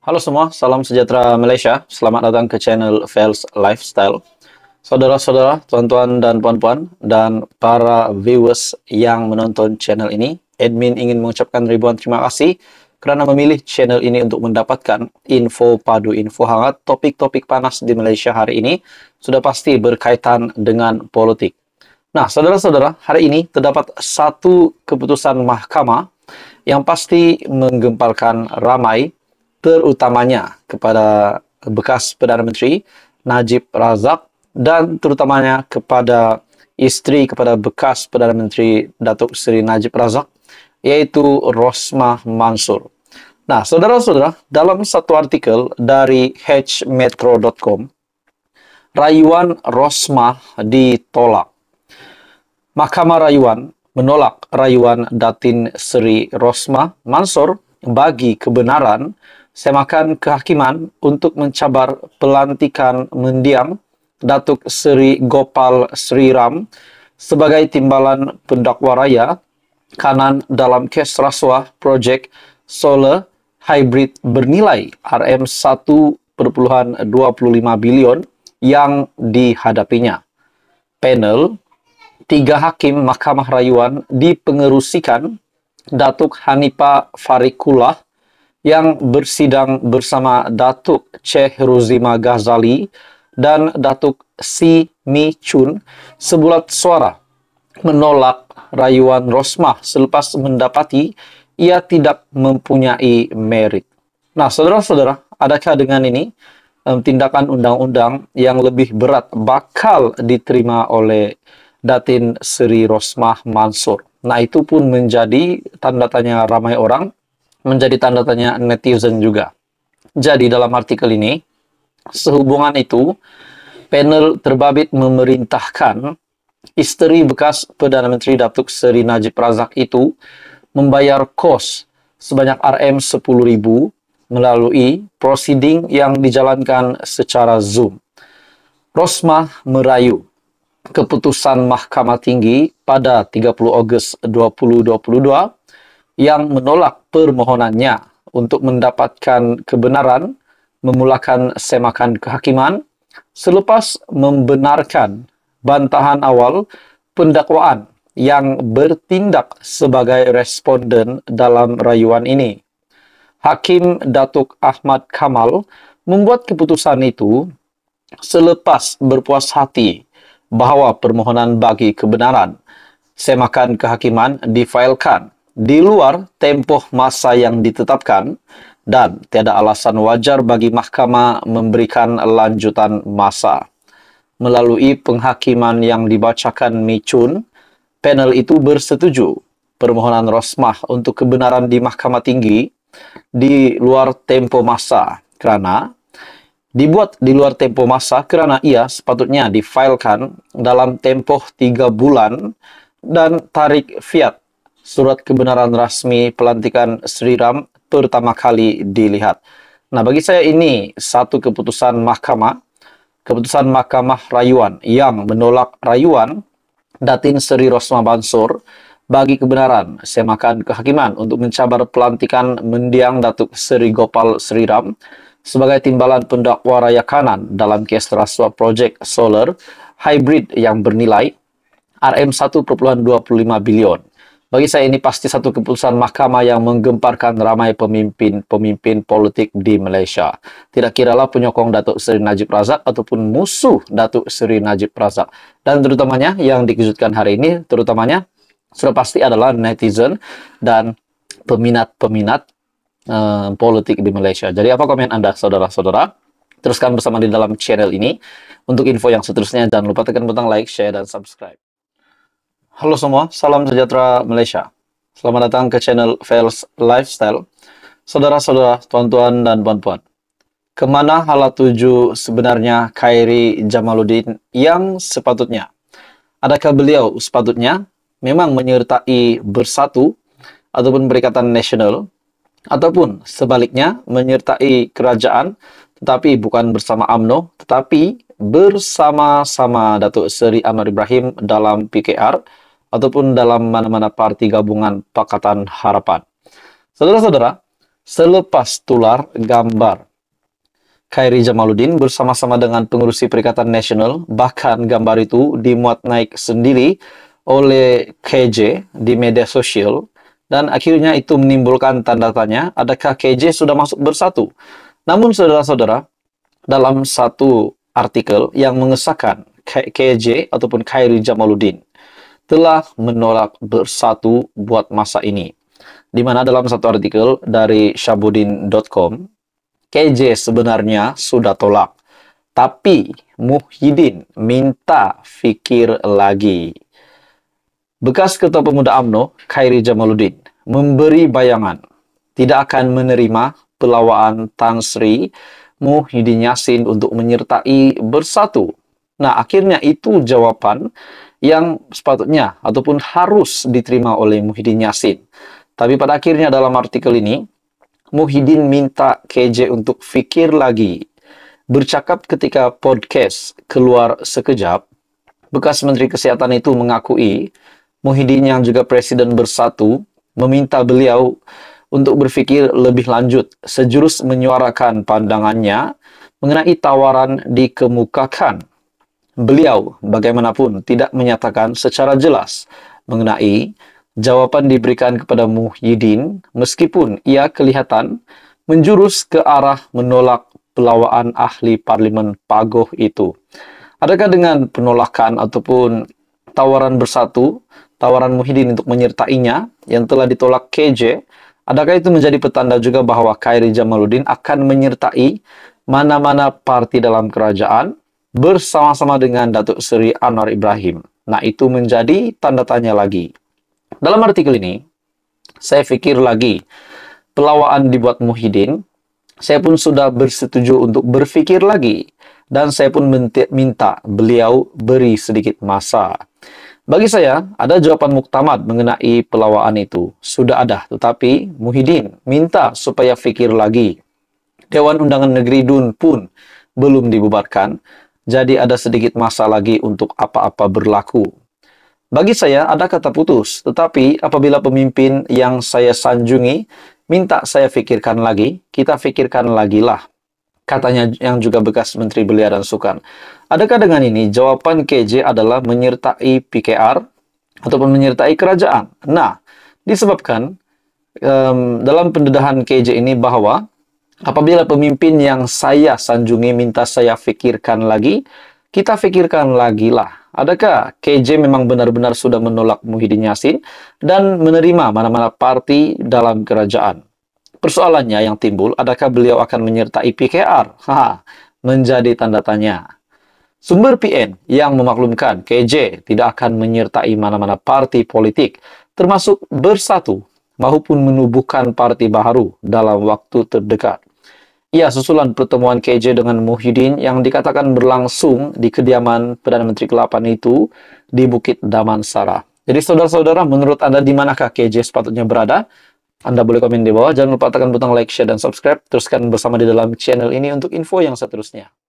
Halo semua, salam sejahtera Malaysia. Selamat datang ke channel Fels Lifestyle. Saudara-saudara, tuan-tuan dan puan-puan, dan para viewers yang menonton channel ini, admin ingin mengucapkan ribuan terima kasih kerana memilih channel ini untuk mendapatkan info padu, info hangat, topik-topik panas di Malaysia hari ini sudah pasti berkaitan dengan politik. Nah, saudara-saudara, hari ini terdapat satu keputusan mahkamah yang pasti menggemparkan ramai terutamanya kepada bekas Perdana Menteri Najib Razak dan terutamanya kepada isteri kepada bekas Perdana Menteri Datuk Seri Najib Razak yaitu Rosmah Mansur. Nah, saudara-saudara, dalam satu artikel dari hmetro.com, rayuan Rosmah ditolak. Mahkamah Rayuan menolak rayuan Datin Seri Rosmah Mansur bagi kebenaran semakan kehakiman untuk mencabar pelantikan mendiam Datuk Seri Gopal Sri Ram sebagai timbalan pendakwa raya kanan dalam kes rasuah projek solar hybrid bernilai RM 1,25 bilion yang dihadapinya. Panel tiga hakim Mahkamah Rayuan dipengerusikan Datuk Hanipa Farikullah yang bersidang bersama Datuk Cheh Ruzima Ghazali dan Datuk Si Mi Chun sebulat suara menolak rayuan Rosmah selepas mendapati ia tidak mempunyai merit. Nah, saudara-saudara, adakah dengan ini tindakan undang-undang yang lebih berat bakal diterima oleh Datin Seri Rosmah Mansur? Nah, itu pun menjadi tanda tanya ramai orang menjadi tanda tanya netizen juga. Jadi dalam artikel ini, sehubungan itu, panel terbabit memerintahkan istri bekas Perdana Menteri Datuk Seri Najib Razak itu membayar kos sebanyak RM10,000 melalui prosiding yang dijalankan secara Zoom. Rosmah merayu keputusan Mahkamah Tinggi pada 30 Ogos 2022 yang menolak permohonannya untuk mendapatkan kebenaran, memulakan semakan kehakiman, selepas membenarkan bantahan awal pendakwaan yang bertindak sebagai responden dalam rayuan ini. Hakim Datuk Ahmad Kamal membuat keputusan itu selepas berpuas hati bahwa permohonan bagi kebenaran semakan kehakiman difailkan di luar tempoh masa yang ditetapkan dan tiada alasan wajar bagi mahkamah memberikan lanjutan masa. Melalui penghakiman yang dibacakan Micun, panel itu bersetuju permohonan Rosmah untuk kebenaran di Mahkamah Tinggi di luar tempo masa karena dibuat di luar tempo masa karena ia sepatutnya difailkan dalam tempo tiga bulan dan tarik fiat surat kebenaran rasmi pelantikan Sri Ram pertama kali dilihat. Nah, bagi saya ini satu keputusan mahkamah, keputusan mahkamah rayuan yang menolak rayuan Datin Sri Rosma Bansur bagi kebenaran semakan kehakiman untuk mencabar pelantikan mendiang Datuk Sri Gopal Sri Ram sebagai timbalan pendakwa raya kanan dalam kes rasuah projek solar hybrid yang bernilai RM1.25 bilion. Bagi saya ini pasti satu keputusan mahkamah yang menggemparkan ramai pemimpin-pemimpin politik di Malaysia. Tidak kiralah penyokong Datuk Seri Najib Razak ataupun musuh Datuk Seri Najib Razak. Dan terutamanya yang dikejutkan hari ini, terutamanya sudah pasti adalah netizen dan peminat-peminat uh, politik di Malaysia. Jadi apa komen Anda saudara-saudara? Teruskan bersama di dalam channel ini. Untuk info yang seterusnya, jangan lupa tekan butang like, share, dan subscribe. Halo semua, salam sejahtera Malaysia. Selamat datang ke channel Fails Lifestyle. Saudara-saudara, tuan-tuan dan puan-puan. Kemana hala tuju sebenarnya Khairi Jamaluddin yang sepatutnya? Adakah beliau sepatutnya memang menyertai bersatu ataupun perikatan nasional ataupun sebaliknya menyertai kerajaan tetapi bukan bersama AMNO tetapi bersama-sama Datuk Seri Anwar Ibrahim dalam PKR ataupun dalam mana-mana parti gabungan Pakatan Harapan. Saudara-saudara, selepas tular gambar Khairi Jamaluddin bersama-sama dengan pengurusi Perikatan Nasional, bahkan gambar itu dimuat naik sendiri oleh KJ di media sosial dan akhirnya itu menimbulkan tanda tanya adakah KJ sudah masuk bersatu. Namun saudara-saudara, dalam satu artikel yang mengesahkan KJ ataupun Khairi Jamaluddin telah menolak bersatu buat masa ini. Di mana dalam satu artikel dari syabudin.com, KJ sebenarnya sudah tolak, tapi Muhyiddin minta fikir lagi. Bekas Ketua Pemuda AMNO, Khairi Jamaluddin, memberi bayangan tidak akan menerima pelawaan Tan Sri Muhyiddin Yassin untuk menyertai bersatu. Nah, akhirnya itu jawaban yang sepatutnya ataupun harus diterima oleh Muhyiddin Yassin. Tapi pada akhirnya dalam artikel ini, Muhyiddin minta KJ untuk fikir lagi. Bercakap ketika podcast keluar sekejap, bekas Menteri Kesehatan itu mengakui Muhyiddin yang juga Presiden Bersatu meminta beliau untuk berpikir lebih lanjut sejurus menyuarakan pandangannya mengenai tawaran dikemukakan Beliau bagaimanapun tidak menyatakan secara jelas mengenai jawaban diberikan kepada Muhyiddin meskipun ia kelihatan menjurus ke arah menolak pelawaan ahli parlimen Pagoh itu. Adakah dengan penolakan ataupun tawaran bersatu, tawaran Muhyiddin untuk menyertainya yang telah ditolak KJ, adakah itu menjadi petanda juga bahwa Khairi Jamaluddin akan menyertai mana-mana parti dalam kerajaan bersama-sama dengan Datuk Seri Anwar Ibrahim. Nah, itu menjadi tanda tanya lagi. Dalam artikel ini, saya pikir lagi, pelawaan dibuat Muhyiddin, saya pun sudah bersetuju untuk berpikir lagi, dan saya pun minta beliau beri sedikit masa. Bagi saya, ada jawaban muktamad mengenai pelawaan itu. Sudah ada, tetapi Muhyiddin minta supaya pikir lagi. Dewan Undangan Negeri Dun pun belum dibubarkan, jadi ada sedikit masa lagi untuk apa-apa berlaku. Bagi saya ada kata putus, tetapi apabila pemimpin yang saya sanjungi minta saya pikirkan lagi, kita pikirkan lagi lah. Katanya yang juga bekas Menteri Belia dan Sukan. Adakah dengan ini jawaban KJ adalah menyertai PKR ataupun menyertai kerajaan? Nah, disebabkan um, dalam pendedahan KJ ini bahwa Apabila pemimpin yang saya sanjungi minta saya fikirkan lagi, kita fikirkan lagi lah. Adakah KJ memang benar-benar sudah menolak Muhyiddin Yassin dan menerima mana-mana parti dalam kerajaan? Persoalannya yang timbul, adakah beliau akan menyertai PKR? Haha, menjadi tanda tanya. Sumber PN yang memaklumkan KJ tidak akan menyertai mana-mana parti politik, termasuk bersatu maupun menubuhkan parti baru dalam waktu terdekat. Ya, susulan pertemuan KJ dengan Muhyiddin yang dikatakan berlangsung di kediaman Perdana Menteri ke-8 itu di Bukit Damansara. Jadi saudara-saudara, menurut Anda di manakah KJ sepatutnya berada? Anda boleh komen di bawah. Jangan lupa tekan butang like, share, dan subscribe. Teruskan bersama di dalam channel ini untuk info yang seterusnya.